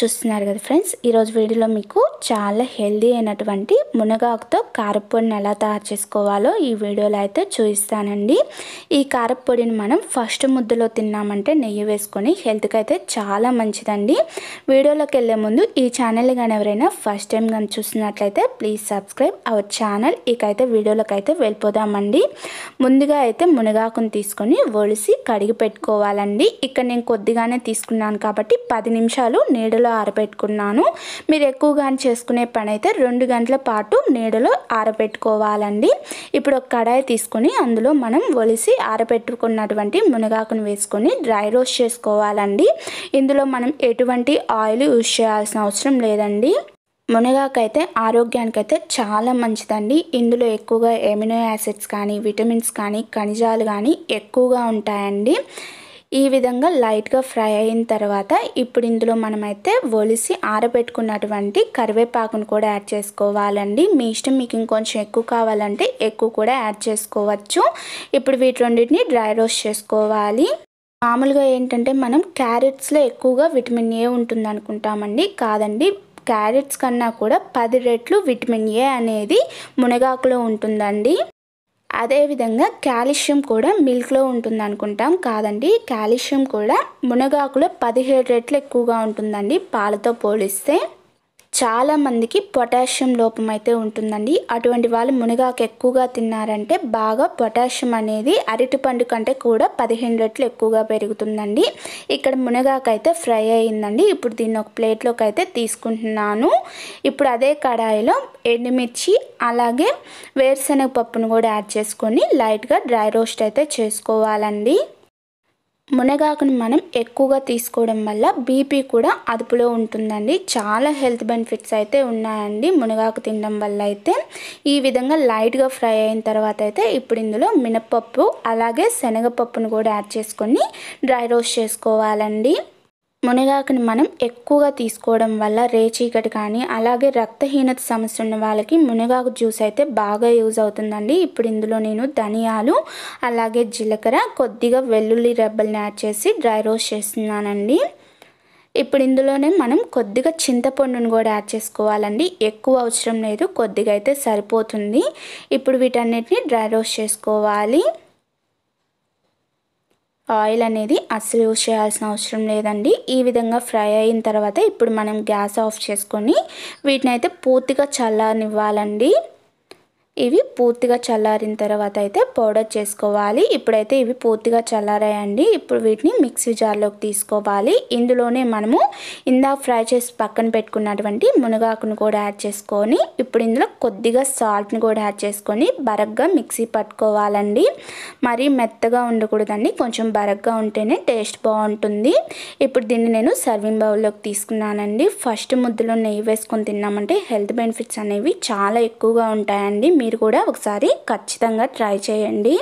చూస్తున్నారు కదా ఫ్రెండ్స్ ఈరోజు వీడియోలో మీకు చాలా హెల్దీ అయినటువంటి మునగాకుతో కారపొడిని ఎలా తయారు చేసుకోవాలో ఈ వీడియోలో అయితే చూపిస్తానండి ఈ కారపొడిని మనం ఫస్ట్ ముద్దలో తిన్నామంటే నెయ్యి వేసుకొని హెల్త్కి అయితే చాలా మంచిదండి వీడియోలోకి వెళ్ళే ముందు ఈ ఛానల్ కానీ ఎవరైనా ఫస్ట్ టైం కానీ చూస్తున్నట్లయితే ప్లీజ్ సబ్స్క్రైబ్ అవర్ ఛానల్ ఇకైతే వీడియోలోకి అయితే వెళ్ళిపోదామండి ముందుగా అయితే మునగాకుని తీసుకొని ఒలిసి కడిగి పెట్టుకోవాలండి ఇక్కడ నేను కొద్దిగానే తీసుకున్నాను కాబట్టి పది నిమిషాలు నీడలో నీడలో ఆరబెట్టుకున్నాను మీరు ఎక్కువగా చేసుకునే పని అయితే రెండు గంటల పాటు నీడలో ఆరబెట్టుకోవాలండి ఇప్పుడు ఒక కడాయి తీసుకొని అందులో మనం ఒలిసి ఆరబెట్టుకున్నటువంటి మునగాకును వేసుకొని డ్రై రోస్ట్ చేసుకోవాలండి ఇందులో మనం ఎటువంటి ఆయిల్ యూజ్ చేయాల్సిన అవసరం లేదండి మునగాకైతే ఆరోగ్యానికైతే చాలా మంచిదండి ఇందులో ఎక్కువగా ఎమినో యాసిడ్స్ కానీ విటమిన్స్ కానీ ఖనిజాలు కానీ ఎక్కువగా ఉంటాయండి ఈ విధంగా లైట్గా ఫ్రై అయిన తర్వాత ఇప్పుడు ఇందులో మనమైతే ఒలిసి ఆరబెట్టుకున్నటువంటి కరివేపాకును కూడా యాడ్ చేసుకోవాలండి మీ ఇష్టం మీకు ఇంకొంచెం ఎక్కువ కావాలంటే ఎక్కువ కూడా యాడ్ చేసుకోవచ్చు ఇప్పుడు వీటి రెండింటిని డ్రై రోస్ట్ చేసుకోవాలి మామూలుగా ఏంటంటే మనం క్యారెట్స్లో ఎక్కువగా విటమిన్ ఏ ఉంటుంది అనుకుంటామండి కాదండి క్యారెట్స్ కన్నా కూడా పది రెట్లు విటమిన్ ఏ అనేది మునగాకులో ఉంటుందండి అదేవిధంగా కాల్షియం కూడా మిల్క్లో ఉంటుంది అనుకుంటాం కాదండి కాల్షియం కూడా మునగాకులో పదిహేడు రెట్లు ఎక్కువగా ఉంటుందండి పాలతో పోలిస్తే చాలామందికి పొటాషియం లోపం అయితే ఉంటుందండి అటువంటి వాళ్ళు మునగాకు ఎక్కువగా తిన్నారంటే బాగా పొటాషియం అనేది అరటిపండు కంటే కూడా పదిహేను రెట్లు ఎక్కువగా పెరుగుతుందండి ఇక్కడ మునగాకు అయితే ఫ్రై అయిందండి ఇప్పుడు దీన్ని ఒక ప్లేట్లోకి అయితే తీసుకుంటున్నాను ఇప్పుడు అదే కడాయిలో ఎండుమిర్చి అలాగే వేరుశనగ పప్పును కూడా యాడ్ చేసుకొని లైట్గా డ్రై రోస్ట్ అయితే చేసుకోవాలండి మునగాకును మనం ఎక్కువగా తీసుకోవడం వల్ల బీపీ కూడా అదుపులో ఉంటుందండి చాలా హెల్త్ బెనిఫిట్స్ అయితే ఉన్నాయండి మునగాకు తినడం వల్ల అయితే ఈ విధంగా లైట్గా ఫ్రై అయిన తర్వాత అయితే ఇప్పుడు ఇందులో మినపప్పు అలాగే శనగపప్పును కూడా యాడ్ చేసుకొని డ్రై రోస్ట్ చేసుకోవాలండి మునగాకుని మనం ఎక్కువగా తీసుకోవడం వల్ల రేచీకటి కానీ అలాగే రక్తహీనత సమస్య ఉన్న వాళ్ళకి మునగాకు జ్యూస్ అయితే బాగా యూజ్ అవుతుందండి ఇప్పుడు ఇందులో నేను ధనియాలు అలాగే జీలకర్ర కొద్దిగా వెల్లుల్లి రెబ్బల్ని యాడ్ చేసి డ్రై రోస్ట్ చేస్తున్నానండి ఇప్పుడు ఇందులోనే మనం కొద్దిగా చింతపండును కూడా యాడ్ చేసుకోవాలండి ఎక్కువ అవసరం లేదు కొద్దిగా అయితే సరిపోతుంది ఇప్పుడు వీటన్నిటిని డ్రై రోస్ట్ చేసుకోవాలి ఆయిల్ అనేది అస్సలు యూజ్ చేయాల్సిన అవసరం లేదండి ఈ విధంగా ఫ్రై అయిన తర్వాత ఇప్పుడు మనం గ్యాస్ ఆఫ్ చేసుకొని వీటిని అయితే పూర్తిగా చల్లనివ్వాలండి ఇవి పూర్తిగా చల్లారిన తర్వాత అయితే పౌడర్ చేసుకోవాలి ఇప్పుడైతే ఇవి పూర్తిగా చల్లారాయండి ఇప్పుడు వీటిని మిక్సీ జార్లోకి తీసుకోవాలి ఇందులోనే మనము ఇందా ఫ్రై చేసి పక్కన పెట్టుకున్నటువంటి మునగాకును కూడా యాడ్ చేసుకొని ఇప్పుడు ఇందులో కొద్దిగా సాల్ట్ని కూడా యాడ్ చేసుకొని బరగ్గా మిక్సీ పట్టుకోవాలండి మరీ మెత్తగా ఉండకూడదండి కొంచెం బరగ్గా ఉంటేనే టేస్ట్ బాగుంటుంది ఇప్పుడు దీన్ని నేను సర్వింగ్ బౌల్లోకి తీసుకున్నానండి ఫస్ట్ ముద్దలో నెయ్యి వేసుకొని తిన్నామంటే హెల్త్ బెనిఫిట్స్ అనేవి చాలా ఎక్కువగా ఉంటాయండి మీ మీరు కూడా ఒకసారి ఖచ్చితంగా ట్రై చేయండి